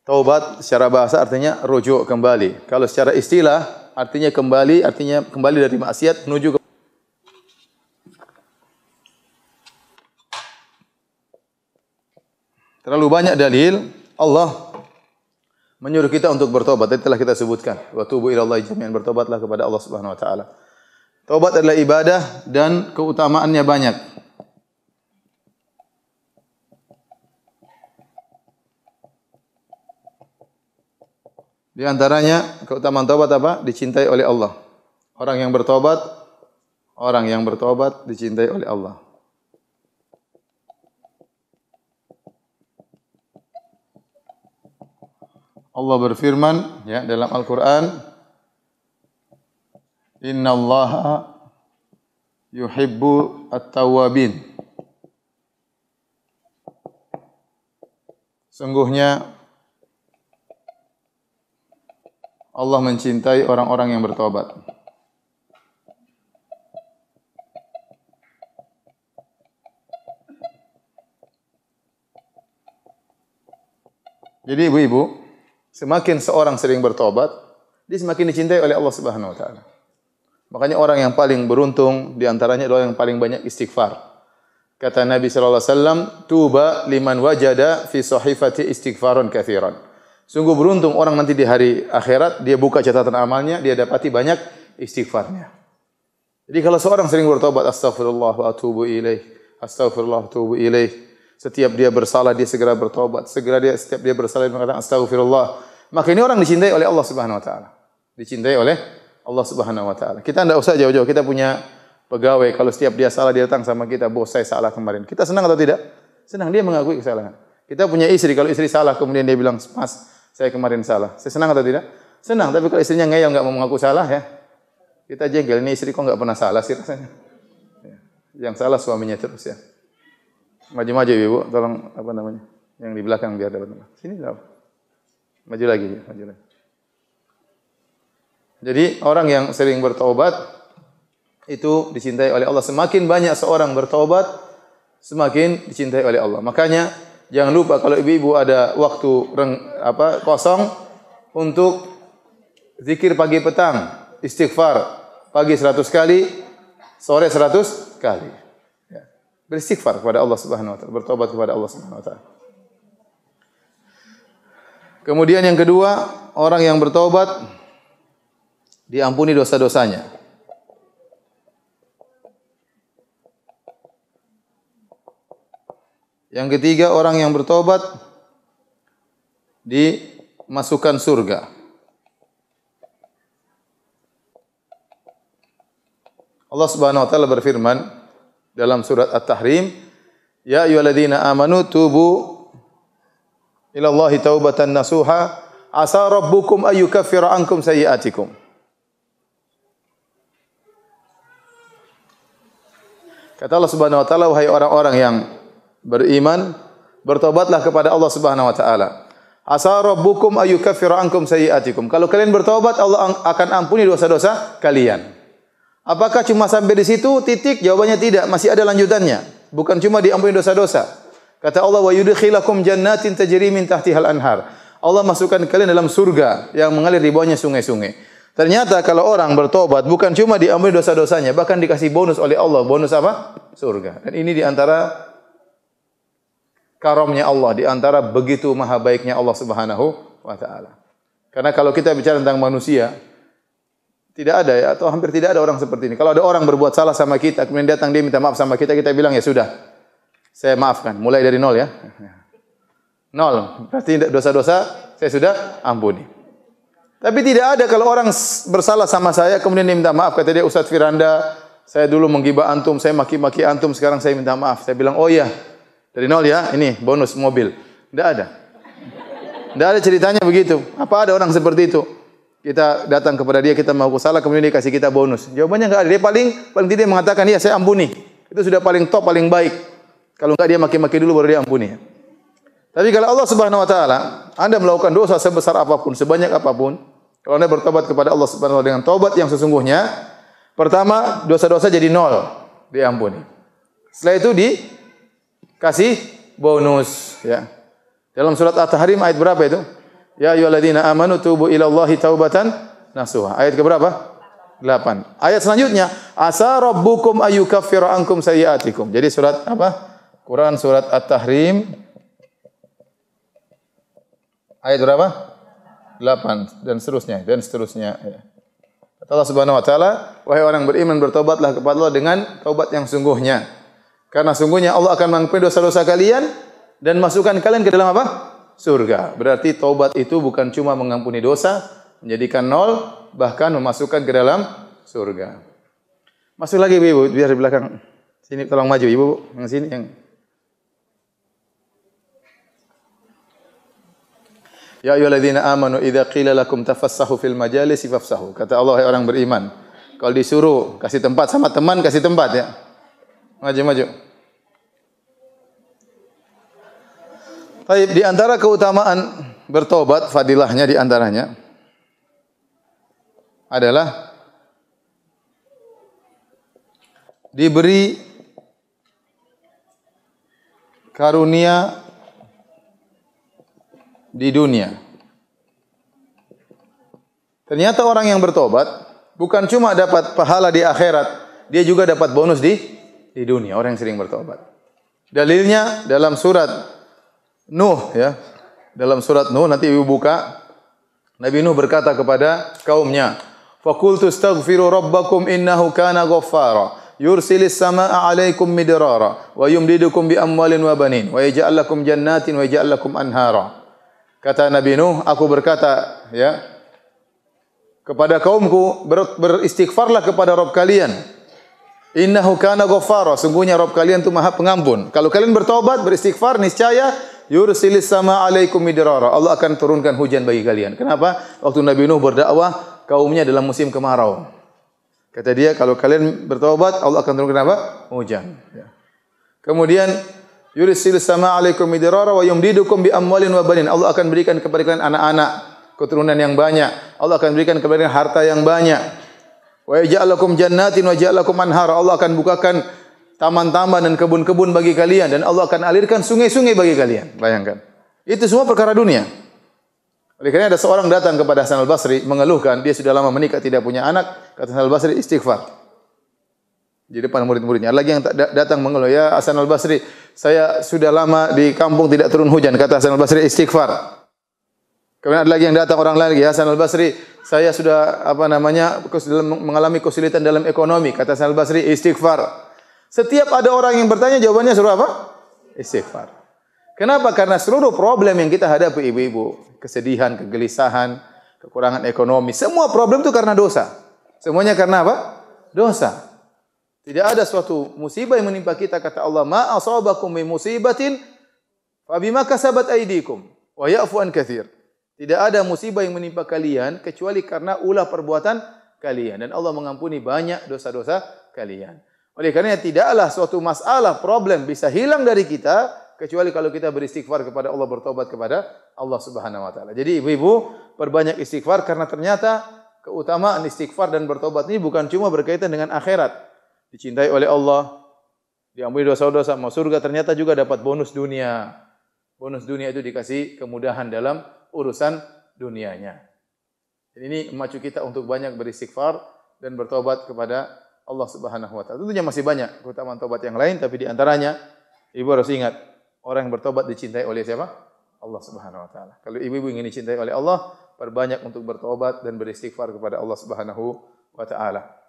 Taubat secara bahasa artinya rujuk kembali. Kalau secara istilah artinya kembali, artinya kembali dari maksiat menuju ke Terlalu banyak dalil Allah menyuruh kita untuk bertobat. Tadi telah kita sebutkan. Wa tubu ila Allah jami'an bertobatlah kepada Allah Subhanahu wa taala. Taubat adalah ibadah dan keutamaannya banyak. Di antaranya keutamaan taubat apa? Dicintai oleh Allah. Orang yang bertobat, orang yang bertobat dicintai oleh Allah. Allah berfirman ya dalam Al-Qur'an Inna Allah yuhibbu at-tawabin Sungguhnya Allah mencintai orang-orang yang bertobat. Jadi ibu-ibu, semakin seorang sering bertobat, dia semakin dicintai oleh Allah Subhanahu wa taala. Makanya orang yang paling beruntung di antaranya adalah yang paling banyak istighfar. Kata Nabi sallallahu alaihi wasallam, "Tuba liman wajada fi sahifati istighfaron katsiran." Sungguh beruntung orang nanti di hari akhirat dia buka catatan amalnya, dia dapati banyak istighfarnya. Jadi kalau seorang sering bertobat astagfirullah wa atubu ilaih, astagfirullah wa atubu ilaih. Setiap dia bersalah dia segera bertobat, segera dia setiap dia bersalah dia mengatakan astagfirullah. Maka ini orang dicintai oleh Allah Subhanahu wa taala. Dicintai oleh Allah Subhanahu wa taala. Kita tidak usah jauh-jauh, kita punya pegawai kalau setiap dia salah dia datang sama kita, bos saya salah kemarin. Kita senang atau tidak? Senang dia mengakui kesalahan. Kita punya istri, kalau istri salah kemudian dia bilang, "Mas, saya kemarin salah. Saya senang atau tidak? Senang, tapi kalau istrinya ngeyel nggak mau mengaku salah ya, kita jengkel. Ini istri kok nggak pernah salah sih rasanya. Ya. Yang salah suaminya terus ya. Maju-maju ibu, tolong apa namanya? Yang di belakang biar dapat tempat. Sini lah. Maju lagi, ya. maju lagi. Jadi orang yang sering bertobat itu dicintai oleh Allah. Semakin banyak seorang bertobat, semakin dicintai oleh Allah. Makanya Jangan lupa kalau ibu-ibu ada waktu reng, apa kosong untuk zikir pagi petang, istighfar pagi seratus kali, sore seratus kali. Ya. Beristighfar kepada Allah Subhanahu wa taala, bertobat kepada Allah Subhanahu wa taala. Kemudian yang kedua, orang yang bertobat diampuni dosa-dosanya. Yang ketiga orang yang bertobat dimasukkan surga. Allah Subhanahu wa taala berfirman dalam surat At-Tahrim, "Ya ayyuhalladzina amanu tubu ila Allahi taubatan nasuha, asa rabbukum ayyukaffira ankum sayiatikum." Kata Allah Subhanahu wa taala, wahai orang-orang yang beriman, bertobatlah kepada Allah Subhanahu wa taala. Asa rabbukum ayukaffiru ankum sayiatikum. Kalau kalian bertobat, Allah akan ampuni dosa-dosa kalian. Apakah cuma sampai di situ titik? Jawabannya tidak, masih ada lanjutannya. Bukan cuma diampuni dosa-dosa. Kata Allah wa yudkhilakum jannatin tajri min tahtihal anhar. Allah masukkan kalian dalam surga yang mengalir di bawahnya sungai-sungai. Ternyata kalau orang bertobat bukan cuma diampuni dosa-dosanya, bahkan dikasih bonus oleh Allah. Bonus apa? Surga. Dan ini di antara karomnya Allah di antara begitu maha baiknya Allah Subhanahu wa taala. Karena kalau kita bicara tentang manusia, tidak ada ya atau hampir tidak ada orang seperti ini. Kalau ada orang berbuat salah sama kita, kemudian datang dia minta maaf sama kita, kita bilang ya sudah. Saya maafkan, mulai dari nol ya. Nol, berarti dosa-dosa saya sudah ampuni. Tapi tidak ada kalau orang bersalah sama saya kemudian dia minta maaf kata dia Ustaz Firanda, saya dulu menggibah antum, saya maki-maki antum, sekarang saya minta maaf. Saya bilang, "Oh iya, dari nol ya, ini bonus mobil. Tidak ada. Tidak ada ceritanya begitu. Apa ada orang seperti itu? Kita datang kepada dia, kita mengaku salah, kemudian dia kasih kita bonus. Jawabannya enggak ada. Dia paling, paling tidak mengatakan, ya saya ampuni. Itu sudah paling top, paling baik. Kalau enggak dia maki-maki dulu baru dia ampuni. Tapi kalau Allah Subhanahu wa taala, Anda melakukan dosa sebesar apapun, sebanyak apapun, kalau Anda bertobat kepada Allah Subhanahu wa taala dengan tobat yang sesungguhnya, pertama dosa-dosa jadi nol, diampuni. Setelah itu di kasih bonus ya. Dalam surat At-Tahrim ayat berapa itu? Ya ayyuhalladzina amanu tubu ilallahi taubatan nasuha. Ayat ke berapa? 8. Ayat selanjutnya, asa rabbukum ayyukaffira ankum sayiatikum. Jadi surat apa? Quran surat At-Tahrim ayat berapa? 8 dan seterusnya dan seterusnya ya. Allah Subhanahu wa taala, wahai orang beriman bertobatlah kepada Allah dengan taubat yang sungguhnya. Karena sungguhnya Allah akan mengampuni dosa-dosa kalian dan masukkan kalian ke dalam apa? Surga. Berarti taubat itu bukan cuma mengampuni dosa, menjadikan nol, bahkan memasukkan ke dalam surga. Masuk lagi ibu, biar di belakang. Sini tolong maju ibu, yang sini yang Ya ayyuhalladzina amanu idza qila lakum tafassahu fil majalisi fafsahu. Kata Allah, orang beriman, kalau disuruh kasih tempat sama teman kasih tempat ya. Maju, maju. Baik, di antara keutamaan bertobat, fadilahnya di antaranya adalah diberi karunia di dunia. Ternyata orang yang bertobat bukan cuma dapat pahala di akhirat, dia juga dapat bonus di di dunia orang yang sering bertobat. Dalilnya dalam surat Nuh ya. Dalam surat Nuh nanti ibu buka Nabi Nuh berkata kepada kaumnya, "Faqultu astaghfiru rabbakum innahu kana ghaffara." yursil sama'a alaikum midrara wa yumdidukum bi amwalin wa banin wa yaj'al lakum jannatin wa yaj'al lakum anhara kata nabi nuh aku berkata ya kepada kaumku beristighfarlah kepada rob kalian Innahu kana ghaffara. Sungguhnya Rabb kalian itu Maha Pengampun. Kalau kalian bertobat, beristighfar, niscaya yursilis sama alaikum midrara. Allah akan turunkan hujan bagi kalian. Kenapa? Waktu Nabi Nuh berdakwah kaumnya dalam musim kemarau. Kata dia, kalau kalian bertobat, Allah akan turunkan apa? Hujan. Ya. Kemudian yursilis sama alaikum midrara wa yumdidukum bi amwalin wa banin. Allah akan berikan kepada kalian anak-anak, keturunan yang banyak. Allah akan berikan kepada kalian harta yang banyak. Wa jaalakum jannatin wa ja'alakum anhar. Allah akan bukakan taman-taman dan kebun-kebun bagi kalian dan Allah akan alirkan sungai-sungai bagi kalian. Bayangkan. Itu semua perkara dunia. Oleh karena ada seorang datang kepada Hasan al-Basri mengeluhkan dia sudah lama menikah tidak punya anak, kata Hasan al-Basri istighfar. Di depan murid-muridnya. Lagi yang datang mengeluh, "Ya Hasan al-Basri, saya sudah lama di kampung tidak turun hujan." Kata Hasan al-Basri istighfar. Kemudian ada lagi yang datang orang lain lagi, ya Hasan al-Basri, saya sudah apa namanya mengalami kesulitan dalam ekonomi kata Syaikh Basri istighfar. Setiap ada orang yang bertanya jawabannya suruh apa? Istighfar. Kenapa? Karena seluruh problem yang kita hadapi ibu-ibu, kesedihan, kegelisahan, kekurangan ekonomi, semua problem itu karena dosa. Semuanya karena apa? Dosa. Tidak ada suatu musibah yang menimpa kita kata Allah, "Ma asabakum min musibatin fabima kasabat aydikum wa ya'fu an katsir." Tidak ada musibah yang menimpa kalian kecuali karena ulah perbuatan kalian dan Allah mengampuni banyak dosa-dosa kalian. Oleh karenanya tidaklah suatu masalah problem bisa hilang dari kita kecuali kalau kita beristighfar kepada Allah bertobat kepada Allah Subhanahu wa taala. Jadi ibu-ibu perbanyak istighfar karena ternyata keutamaan istighfar dan bertobat ini bukan cuma berkaitan dengan akhirat. Dicintai oleh Allah, diampuni dosa-dosa, mau surga ternyata juga dapat bonus dunia. Bonus dunia itu dikasih kemudahan dalam urusan dunianya. Jadi ini memacu kita untuk banyak beristighfar dan bertobat kepada Allah Subhanahu wa taala. Tentunya masih banyak keutamaan tobat yang lain tapi di antaranya ibu harus ingat orang yang bertobat dicintai oleh siapa? Allah Subhanahu wa taala. Kalau ibu-ibu ingin dicintai oleh Allah, perbanyak untuk bertobat dan beristighfar kepada Allah Subhanahu wa taala.